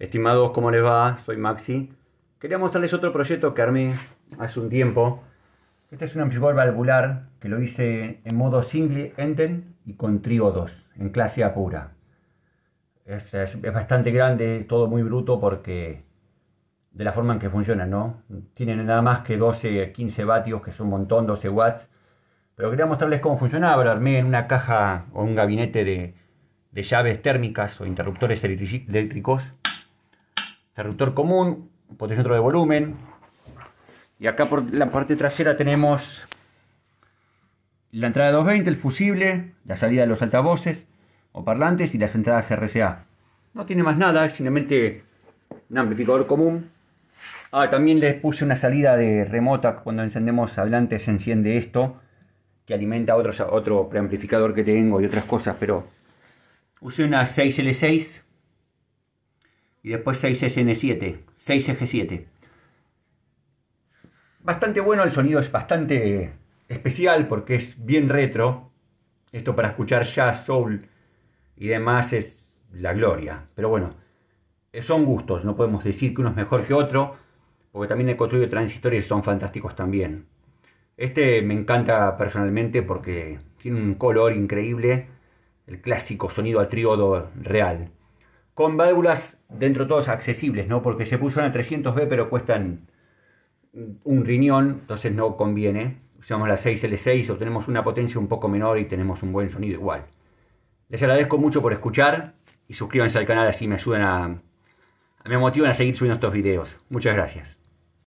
Estimados, ¿cómo les va? Soy Maxi. Quería mostrarles otro proyecto que armé hace un tiempo. Este es un amplificador valvular que lo hice en modo single enden y con trío 2, en clase A pura. Es, bastante grande, todo muy bruto porque de la forma en que funciona, ¿no? Tiene nada más que 12, 15 vatios, que son un montón, 12 watts. Pero quería mostrarles cómo funcionaba. Lo armé en una caja o un gabinete de llaves térmicas o interruptores eléctricos interruptor común, potenciómetro de volumen. Y acá por la parte trasera tenemos la entrada 220, el fusible, la salida de los altavoces o parlantes y las entradas RCA. No tiene más nada, es simplemente un amplificador común. Ah, también les puse una salida de remota, cuando encendemos adelante se enciende esto, que alimenta otro otro preamplificador que tengo y otras cosas, pero usé una 6L6 y después 6SN7, 6EG7. Bastante bueno, el sonido es bastante especial porque es bien retro. Esto para escuchar jazz, soul y demás es la gloria. Pero bueno, son gustos, no podemos decir que uno es mejor que otro, porque también el construido transistores son fantásticos también. Este me encanta personalmente porque tiene un color increíble, el clásico sonido a tríodo real con válvulas dentro todos accesibles, ¿no? Porque se puso una 300B, pero cuestan un riñón, entonces no conviene. Usamos la 6L6, tenemos una potencia un poco menor y tenemos un buen sonido igual. Les agradezco mucho por escuchar y suscríbanse al canal, así me ayudan a me motivan a seguir subiendo estos videos. Muchas gracias.